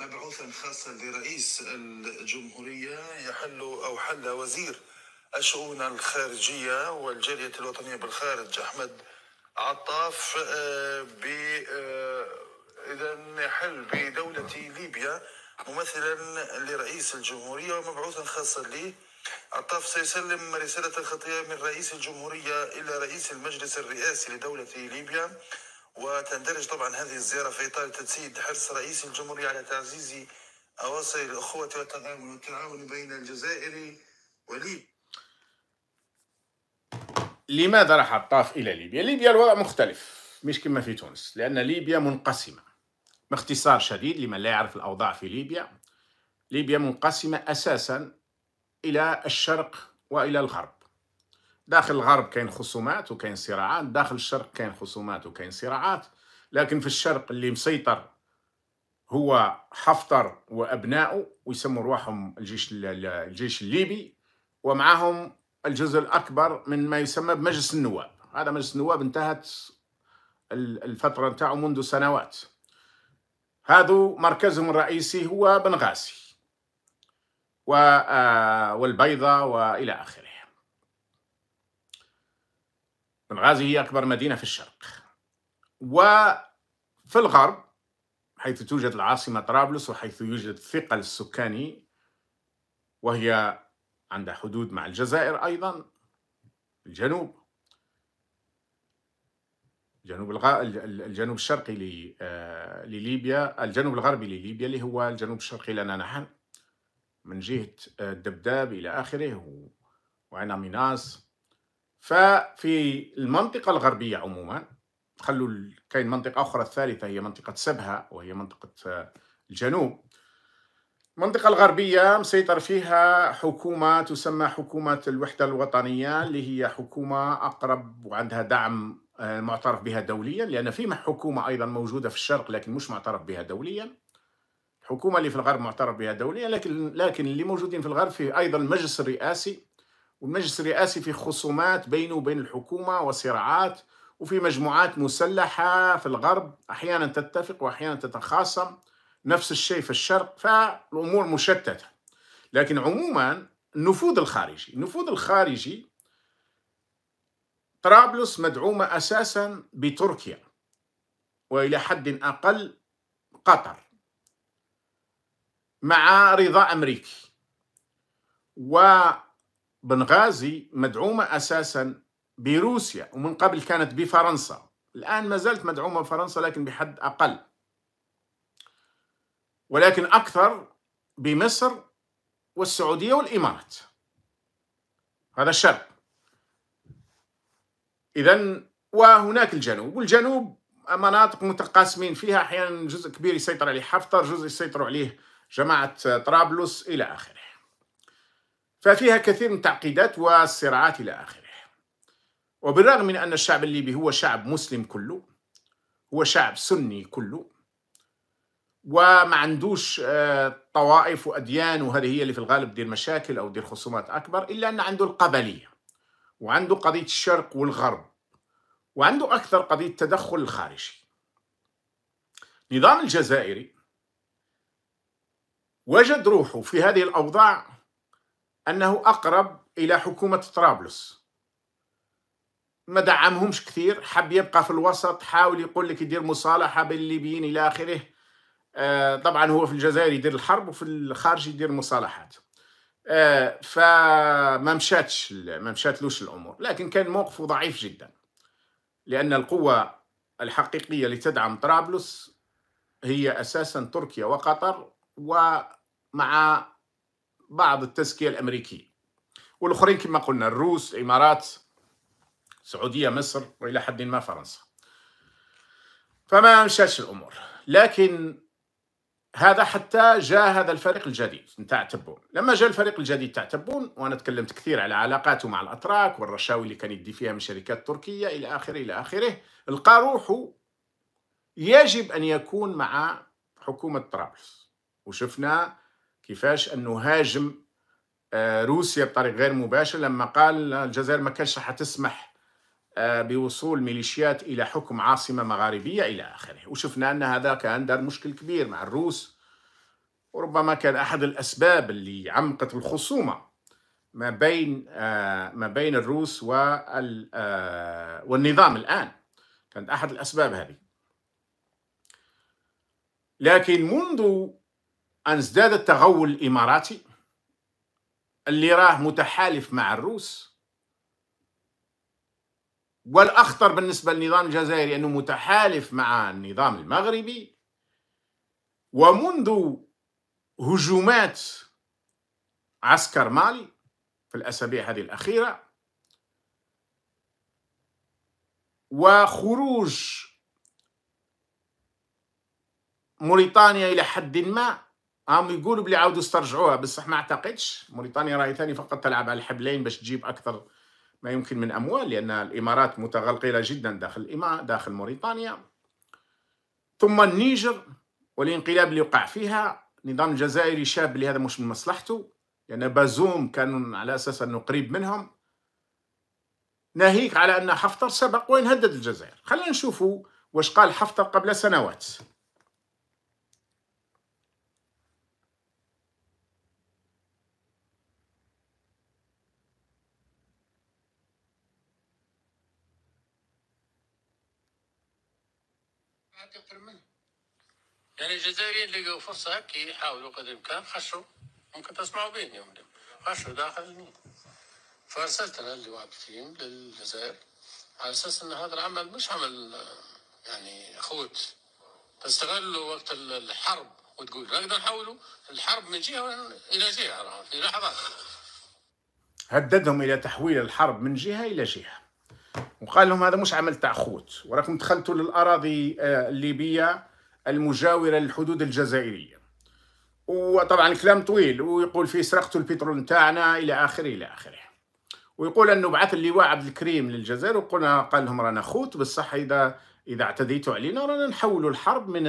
مبعوثا خاصا لرئيس الجمهورية يحل أو حل وزير الشؤون الخارجية والجالية الوطنية بالخارج أحمد عطاف آه، ب آه، إذا يحل بدولة ليبيا ممثلا لرئيس الجمهورية ومبعوثا خاصا له عطاف سيسلم رسالة خطية من رئيس الجمهورية إلى رئيس المجلس الرئاسي لدولة ليبيا وتندرج طبعا هذه الزيارة في إطار تجسيد حرص رئيس الجمهورية على تعزيز أواصر الأخوة والتعاون والتعاون بين الجزائر وليبيا لماذا راح الطاف إلى ليبيا؟ ليبيا الوضع مختلف مش كما في تونس لأن ليبيا منقسمة باختصار شديد لمن لا يعرف الأوضاع في ليبيا ليبيا منقسمة أساسا إلى الشرق وإلى الغرب داخل الغرب كاين خصومات وكاين صراعات داخل الشرق كاين خصومات وكاين صراعات لكن في الشرق اللي مسيطر هو حفتر وابنائه ويسموا رواحهم الجيش الجيش الليبي ومعهم الجزء الاكبر من ما يسمى بمجلس النواب هذا مجلس النواب انتهت الفتره نتاعو منذ سنوات هذا مركزهم الرئيسي هو بنغازي آه، والبيضه والى اخره بنغازي هي أكبر مدينة في الشرق وفي الغرب حيث توجد العاصمة طرابلس وحيث يوجد الثقل السكاني وهي عندها حدود مع الجزائر أيضا الجنوب الجنوب الغ... الجنوب الشرقي ل... آه، لليبيا الجنوب الغربي لليبيا اللي هو الجنوب الشرقي لنا نحن من جهة آه، الدبداب إلى آخره و... وعين ميناس ففي المنطقة الغربية عموما خلوا كاين منطقة أخرى الثالثة هي منطقة سبها وهي منطقة آه، الجنوب المنطقة الغربية مسيطر فيها حكومة تسمى حكومة الوحدة الوطنية اللي هي حكومة أقرب وعندها دعم آه، معترف بها دوليا لأن في حكومة أيضا موجودة في الشرق لكن مش معترف بها دوليا الحكومة اللي في الغرب معترف بها دوليا لكن لكن اللي موجودين في الغرب في أيضا المجلس الرئاسي والمجلس الرئاسي في خصومات بينه وبين الحكومة وصراعات وفي مجموعات مسلحة في الغرب أحيانا تتفق وأحيانا تتخاصم نفس الشيء في الشرق فالأمور مشتتة لكن عموما النفوذ الخارجي النفوذ الخارجي طرابلس مدعومة أساسا بتركيا وإلى حد أقل قطر مع رضا أمريكي و بنغازي مدعومة أساسا بروسيا ومن قبل كانت بفرنسا الآن ما زالت مدعومة بفرنسا لكن بحد أقل ولكن أكثر بمصر والسعودية والإمارات هذا الشرق إذا وهناك الجنوب والجنوب مناطق متقاسمين فيها أحيانا جزء كبير يسيطر عليه حفتر جزء يسيطر عليه جماعة طرابلس إلى آخره ففيها كثير من التعقيدات والصراعات إلى آخره وبالرغم من أن الشعب الليبي هو شعب مسلم كله هو شعب سني كله وما عندوش آه، طوائف وأديان وهذه هي اللي في الغالب دير مشاكل أو دير خصومات أكبر إلا أن عنده القبلية وعنده قضية الشرق والغرب وعنده أكثر قضية التدخل الخارجي نظام الجزائري وجد روحه في هذه الأوضاع أنه أقرب إلى حكومة طرابلس ما دعمهمش كثير حب يبقى في الوسط حاول يقول لك يدير مصالحة بين الليبيين إلى آخره آه، طبعا هو في الجزائر يدير الحرب وفي الخارج يدير مصالحات آه، فما مشاتش ما مشاتلوش الامور لكن كان موقفه ضعيف جدا لان القوه الحقيقيه اللي تدعم طرابلس هي اساسا تركيا وقطر ومع بعض التزكية الأمريكية والأخرين كما قلنا الروس الإمارات السعودية مصر وإلى حد ما فرنسا فما مشاش الأمور لكن هذا حتى جاء هذا الفريق الجديد نتاع تبون لما جاء الفريق الجديد تاع تبون وانا تكلمت كثير على علاقاته مع الاتراك والرشاوي اللي كان يدي فيها من شركات تركيه الى اخره الى اخره القى روحه يجب ان يكون مع حكومه طرابلس وشفنا كيفاش انه هاجم آه، روسيا بطريق غير مباشر لما قال الجزائر ما كانش راح تسمح آه، بوصول ميليشيات الى حكم عاصمه مغاربيه الى اخره وشفنا ان هذا كان دار مشكل كبير مع الروس وربما كان احد الاسباب اللي عمقت الخصومه ما بين آه، ما بين الروس والنظام الان كانت احد الاسباب هذه لكن منذ أن ازداد التغول الإماراتي اللي راه متحالف مع الروس والأخطر بالنسبة للنظام الجزائري أنه متحالف مع النظام المغربي ومنذ هجومات عسكر مالي في الأسابيع هذه الأخيرة وخروج موريتانيا إلى حد ما هم يقولوا بلي عاودوا استرجعوها بصح ما اعتقدش موريتانيا راهي ثاني فقط تلعب على الحبلين باش تجيب اكثر ما يمكن من اموال لان الامارات متغلغله جدا داخل الإما داخل موريتانيا ثم النيجر والانقلاب اللي وقع فيها النظام الجزائري شاب بلي هذا مش من مصلحته لان يعني بازوم كان على اساس انه قريب منهم ناهيك على ان حفتر سبق وين هدد الجزائر خلينا نشوفوا واش قال حفتر قبل سنوات يعني الجزائريين لقوا فرصه هكي يحاولوا قدر الامكان خشوا ممكن تسمعوا بيني يوم خشوا داخل النيل فارسلت انا اللي واقفين للجزائر على اساس ان هذا العمل مش عمل يعني اخوت تستغلوا وقت الحرب وتقول نقدر نحولوا الحرب من جهه الى جهه في لحظات هددهم الى تحويل الحرب من جهه الى جهه وقال لهم هذا مش عمل تاع خوت وراكم دخلتوا للاراضي آه، الليبيه المجاورة للحدود الجزائرية وطبعا الكلام طويل ويقول فيه سرقتوا البترول نتاعنا إلى آخره إلى آخره ويقول أنه بعث اللواء عبد الكريم للجزائر وقلنا قال لهم رانا خوت بالصح إذا إذا اعتديتوا علينا رانا نحولوا الحرب من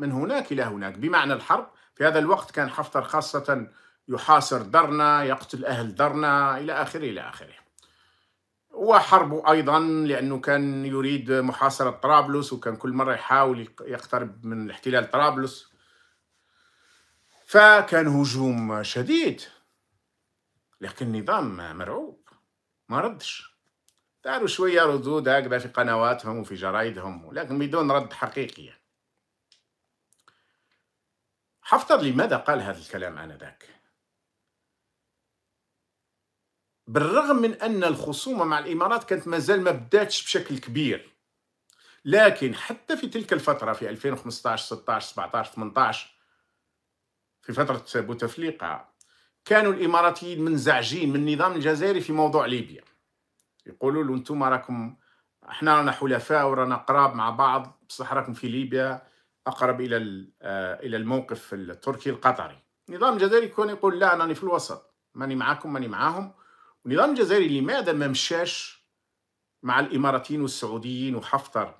من هناك إلى هناك بمعنى الحرب في هذا الوقت كان حفتر خاصة يحاصر درنا يقتل أهل درنا إلى آخره إلى آخره وحربه ايضا لانه كان يريد محاصره طرابلس وكان كل مره يحاول يقترب من احتلال طرابلس فكان هجوم شديد لكن النظام مرعوب ما ردش داروا شويه ردود هكذا في قنواتهم وفي جرايدهم ولكن بدون رد حقيقي يعني. حفتر لماذا قال هذا الكلام انذاك؟ بالرغم من أن الخصومة مع الإمارات كانت مازال ما بداتش بشكل كبير لكن حتى في تلك الفترة في 2015 16 17 18 في فترة بوتفليقة كانوا الإماراتيين منزعجين من النظام الجزائري في موضوع ليبيا يقولوا له أنتم راكم احنا رانا حلفاء ورانا قراب مع بعض بصح راكم في ليبيا أقرب إلى آه، إلى الموقف التركي القطري النظام الجزائري كان يقول لا أنا في الوسط ماني معاكم ماني معاهم والنظام الجزائري لماذا ما مشاش مع الاماراتيين والسعوديين وحفتر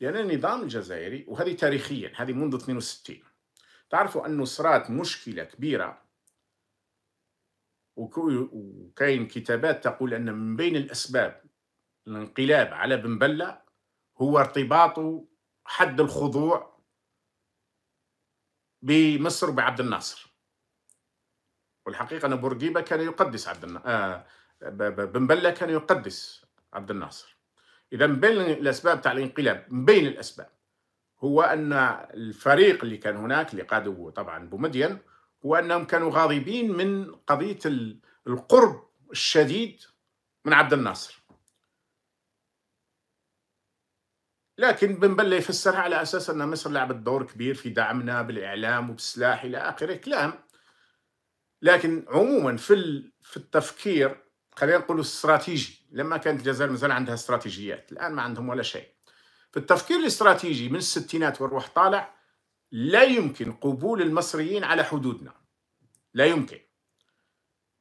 لان النظام الجزائري وهذه تاريخيا هذه منذ 62 تعرفوا انه صرات مشكله كبيره وكاين كتابات تقول ان من بين الاسباب الانقلاب على بن بله هو ارتباطه حد الخضوع بمصر بعبد الناصر والحقيقه ان بورقيبه كان يقدس عبد الناصر آه بن بلة كان يقدس عبد الناصر إذا من بين الأسباب تاع الانقلاب من بين الأسباب هو أن الفريق اللي كان هناك اللي قادوا طبعا بومدين هو أنهم كانوا غاضبين من قضية القرب الشديد من عبد الناصر لكن بن بلة يفسرها على أساس أن مصر لعبت دور كبير في دعمنا بالإعلام وبالسلاح إلى آخره كلام لكن عموما في في التفكير خلينا نقولوا استراتيجي لما كانت الجزائر مازال عندها استراتيجيات الان ما عندهم ولا شيء في التفكير الاستراتيجي من الستينات والروح طالع لا يمكن قبول المصريين على حدودنا لا يمكن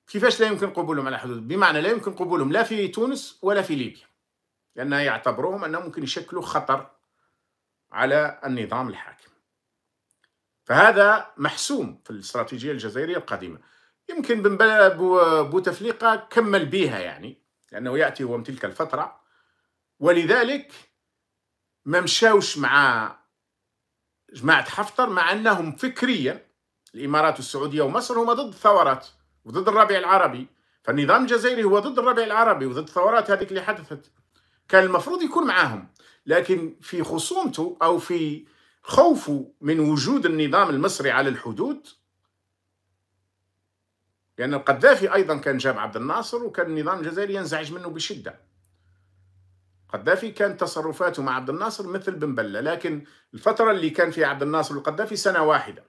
كيفاش لا يمكن قبولهم على حدود بمعنى لا يمكن قبولهم لا في تونس ولا في ليبيا لأنها يعتبروهم أنهم ممكن يشكلوا خطر على النظام الحاكم فهذا محسوم في الاستراتيجية الجزائرية القديمة يمكن بن بوتفليقة كمل بها يعني لأنه يأتي هو من تلك الفترة ولذلك ما مشاوش مع جماعة حفتر مع أنهم فكريا الإمارات والسعوديه ومصر هما ضد الثورات وضد الربيع العربي فالنظام الجزائري هو ضد الربيع العربي وضد الثورات هذيك اللي حدثت كان المفروض يكون معاهم لكن في خصومته أو في خوفه من وجود النظام المصري على الحدود لأن القذافي أيضا كان جاب عبد الناصر وكان النظام الجزائري ينزعج منه بشدة القذافي كان تصرفاته مع عبد الناصر مثل بن بلة لكن الفترة اللي كان فيها عبد الناصر والقذافي سنة واحدة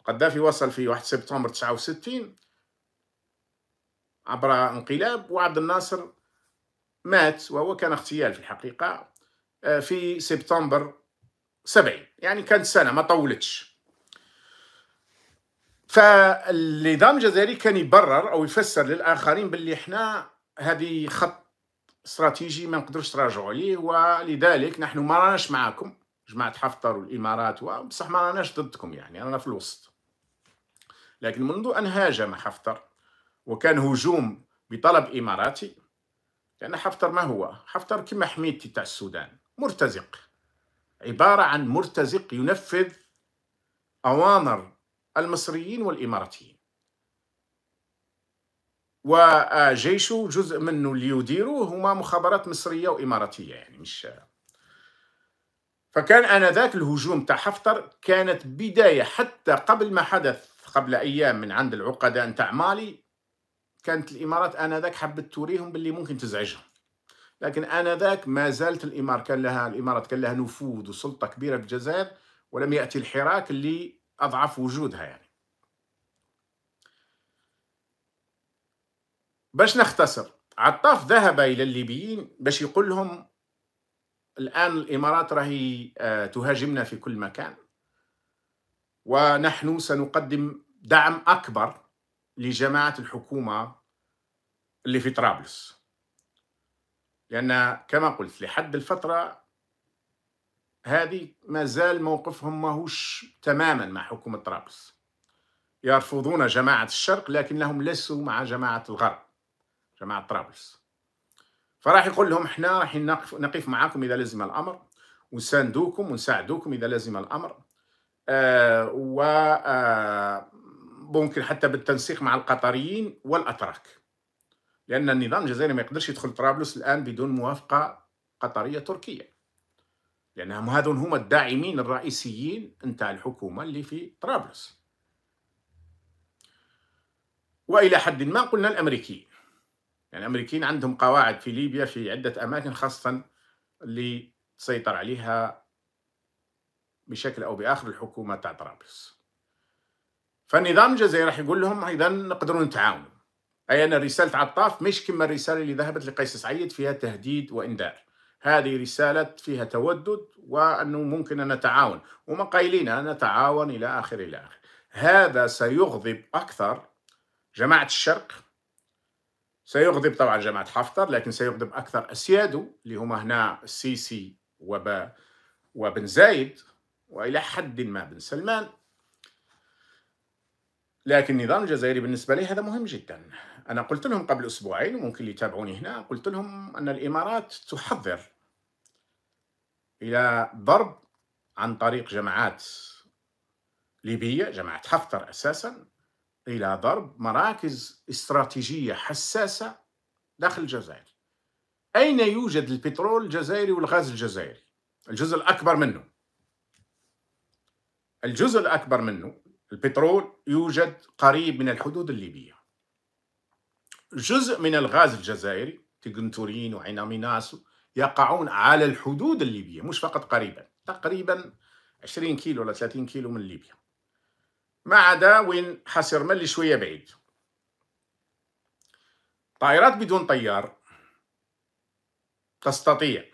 القذافي وصل في 1 سبتمبر 69 عبر انقلاب وعبد الناصر مات وهو كان اغتيال في الحقيقة آه، في سبتمبر 70 يعني كانت سنة ما طولتش فالنظام الجزائري كان يبرر او يفسر للاخرين باللي احنا هذه خط استراتيجي ما نقدرش نراجعوا عليه ولذلك نحن ما راناش معاكم جماعه حفتر والامارات بصح ما راناش ضدكم يعني رانا في الوسط لكن منذ ان هاجم حفتر وكان هجوم بطلب اماراتي لان حفتر ما هو حفتر كما حميدتي تاع السودان مرتزق عباره عن مرتزق ينفذ اوامر المصريين والإماراتيين وجيشه جزء منه اللي يديره هما مخابرات مصرية وإماراتية يعني مش فكان آنذاك الهجوم تاع حفتر كانت بداية حتى قبل ما حدث قبل أيام من عند العقداء تاع مالي كانت الإمارات آنذاك حبت توريهم باللي ممكن تزعجهم لكن آنذاك ما زالت الإمارة كان لها الإمارات كان لها نفوذ وسلطة كبيرة في الجزائر ولم يأتي الحراك اللي اضعف وجودها يعني باش نختصر عطاف ذهب الى الليبيين باش يقول لهم الان الامارات راهي آه، تهاجمنا في كل مكان ونحن سنقدم دعم اكبر لجماعه الحكومه اللي في طرابلس لان كما قلت لحد الفتره هذه مازال موقفهم ماهوش تماما مع حكومة طرابلس يرفضون جماعة الشرق لكنهم لسوا مع جماعة الغرب جماعة طرابلس فراح يقول لهم احنا راح نقف معاكم إذا لزم الأمر ونساندوكم ونساعدوكم إذا لزم الأمر آه و آه، ممكن حتى بالتنسيق مع القطريين والأتراك لأن النظام الجزائري ما يقدرش يدخل طرابلس الآن بدون موافقة قطرية تركية لأنهم هذون هما الداعمين الرئيسيين نتاع الحكومة اللي في طرابلس وإلى حد ما قلنا الأمريكيين يعني الأمريكيين عندهم قواعد في ليبيا في عدة أماكن خاصة اللي تسيطر عليها بشكل أو بآخر الحكومة تاع طرابلس فالنظام الجزائري راح يقول لهم اذا نقدروا نتعاونوا اي ان رساله عطاف مش كما الرساله اللي ذهبت لقيس سعيد فيها تهديد وانذار هذه رسالة فيها تودد وأنه ممكن أن نتعاون وما قايلين نتعاون إلى آخر إلى آخر هذا سيغضب أكثر جماعة الشرق سيغضب طبعا جماعة حفتر لكن سيغضب أكثر أسياده اللي هما هنا السيسي وب... وبن زايد وإلى حد ما بن سلمان لكن النظام الجزائري بالنسبة لي هذا مهم جدا أنا قلت لهم قبل أسبوعين وممكن يتابعوني هنا قلت لهم أن الإمارات تحضر إلى ضرب عن طريق جماعات ليبية جماعة حفتر أساسا إلى ضرب مراكز استراتيجية حساسة داخل الجزائر أين يوجد البترول الجزائري والغاز الجزائري الجزء الأكبر منه الجزء الأكبر منه البترول يوجد قريب من الحدود الليبية جزء من الغاز الجزائري تيغنتورين وعين يقعون على الحدود الليبية مش فقط قريبا تقريبا 20 كيلو ولا 30 كيلو من ليبيا ما عدا وين حسر ملي شوية بعيد طائرات بدون طيار تستطيع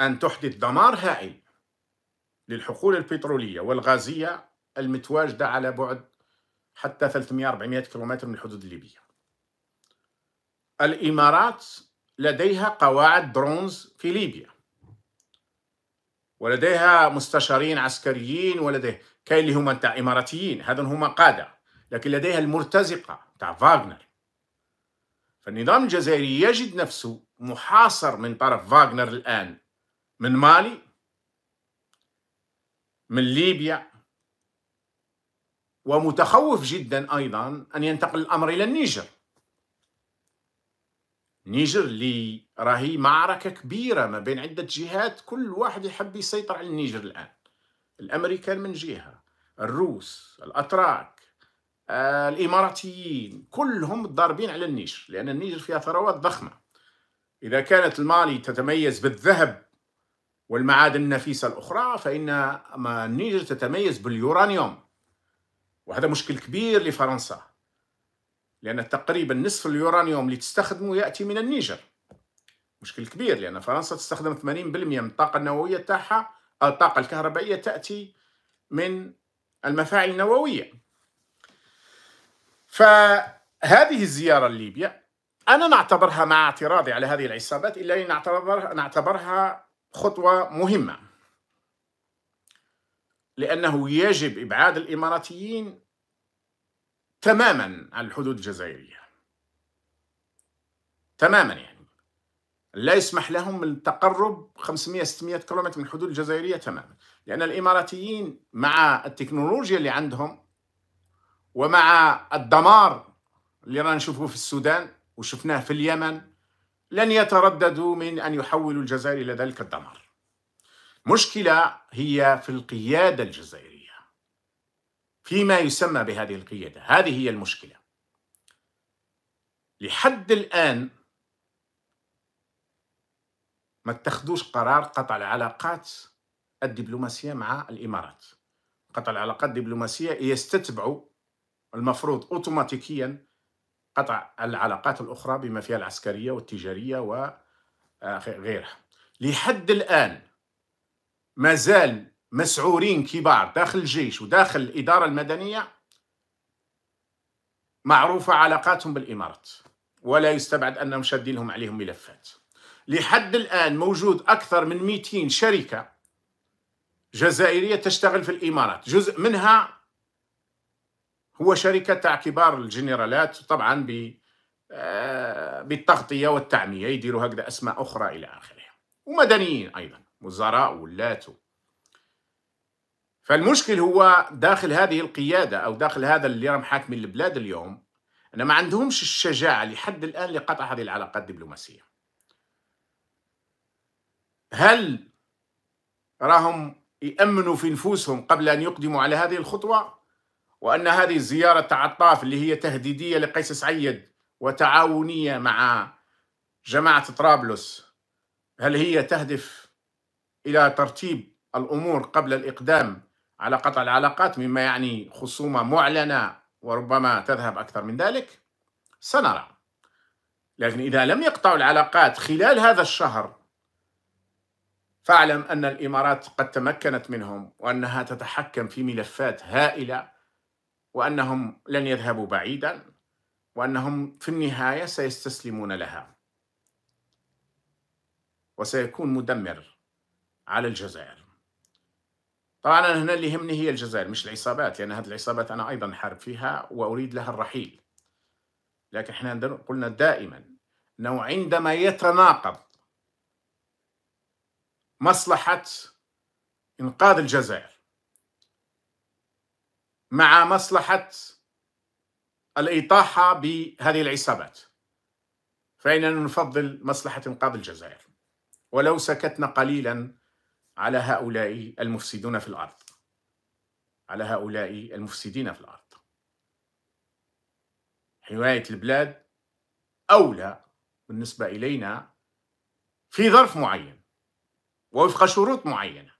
أن تحدث دمار هائل للحقول البترولية والغازية المتواجدة على بعد حتى 300-400 كيلومتر من الحدود الليبية الإمارات لديها قواعد درونز في ليبيا ولديها مستشارين عسكريين ولديه كاين اللي هما تاع اماراتيين هذا هما قاده لكن لديها المرتزقه تاع فاغنر فالنظام الجزائري يجد نفسه محاصر من طرف فاغنر الان من مالي من ليبيا ومتخوف جدا ايضا ان ينتقل الامر الى النيجر نيجر اللي راهي معركة كبيرة ما بين عدة جهات كل واحد يحب يسيطر على النيجر الآن الأمريكان من جهة الروس الأتراك آه، الإماراتيين كلهم ضاربين على النيجر لأن النيجر فيها ثروات ضخمة إذا كانت المالي تتميز بالذهب والمعادن النفيسة الأخرى فإن النيجر تتميز باليورانيوم وهذا مشكل كبير لفرنسا لأن تقريبا نصف اليورانيوم اللي تستخدمه يأتي من النيجر مشكل كبير لأن فرنسا تستخدم 80% من الطاقة النووية تاعها الطاقة الكهربائية تأتي من المفاعل النووية فهذه الزيارة لليبيا أنا نعتبرها مع اعتراضي على هذه العصابات إلا أن نعتبرها, نعتبرها خطوة مهمة لأنه يجب إبعاد الإماراتيين تماما على الحدود الجزائرية تماما يعني لا يسمح لهم التقرب 500 600 كيلومتر من الحدود الجزائرية تماما لأن الإماراتيين مع التكنولوجيا اللي عندهم ومع الدمار اللي رانا نشوفه في السودان وشفناه في اليمن لن يترددوا من أن يحولوا الجزائر إلى ذلك الدمار المشكلة هي في القيادة الجزائرية فيما يسمى بهذه القيادة هذه هي المشكلة لحد الآن ما اتخذوش قرار قطع العلاقات الدبلوماسية مع الإمارات قطع العلاقات الدبلوماسية يستتبعوا المفروض أوتوماتيكيا قطع العلاقات الأخرى بما فيها العسكرية والتجارية وغيرها لحد الآن ما زال مسعورين كبار داخل الجيش وداخل الإدارة المدنية معروفة علاقاتهم بالإمارات ولا يستبعد أنهم شادين لهم عليهم ملفات لحد الآن موجود أكثر من 200 شركة جزائرية تشتغل في الإمارات جزء منها هو شركة تاع كبار الجنرالات طبعا آه، بالتغطية والتعمية يديروا هكذا أسماء أخرى إلى آخره ومدنيين أيضا وزراء ولاته فالمشكل هو داخل هذه القيادة أو داخل هذا اللي راهم حاكمين البلاد اليوم أنا ما عندهمش الشجاعة لحد الآن لقطع هذه العلاقات الدبلوماسية هل راهم يأمنوا في نفوسهم قبل أن يقدموا على هذه الخطوة وأن هذه الزيارة تعطاف اللي هي تهديدية لقيس سعيد وتعاونية مع جماعة طرابلس هل هي تهدف إلى ترتيب الأمور قبل الإقدام على قطع العلاقات مما يعني خصومة معلنة وربما تذهب أكثر من ذلك سنرى لكن إذا لم يقطعوا العلاقات خلال هذا الشهر فاعلم أن الإمارات قد تمكنت منهم وأنها تتحكم في ملفات هائلة وأنهم لن يذهبوا بعيدا وأنهم في النهاية سيستسلمون لها وسيكون مدمر على الجزائر طبعا انا هنا اللي يهمني هي الجزائر مش العصابات لان هذه العصابات انا ايضا حارب فيها واريد لها الرحيل لكن احنا قلنا دائما انه عندما يتناقض مصلحه انقاذ الجزائر مع مصلحه الاطاحه بهذه العصابات فاننا نفضل مصلحه انقاذ الجزائر ولو سكتنا قليلا على هؤلاء المفسدون في الارض على هؤلاء المفسدين في الارض حمايه البلاد اولى بالنسبه الينا في ظرف معين ووفق شروط معينه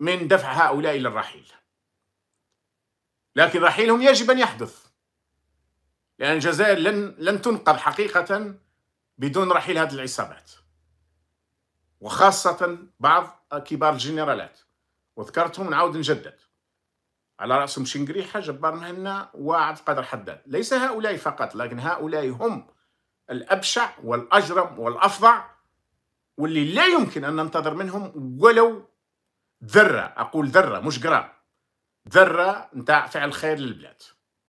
من دفع هؤلاء للرحيل لكن رحيلهم يجب ان يحدث لان الجزائر لن لن تنقذ حقيقه بدون رحيل هذه العصابات وخاصة بعض كبار الجنرالات وذكرتهم نعاود نجدد على رأسهم شنقريحة جبار مهنا وعبد القادر حداد ليس هؤلاء فقط لكن هؤلاء هم الأبشع والأجرم والأفظع واللي لا يمكن أن ننتظر منهم ولو ذرة أقول ذرة مش جرام ذرة نتاع فعل خير للبلاد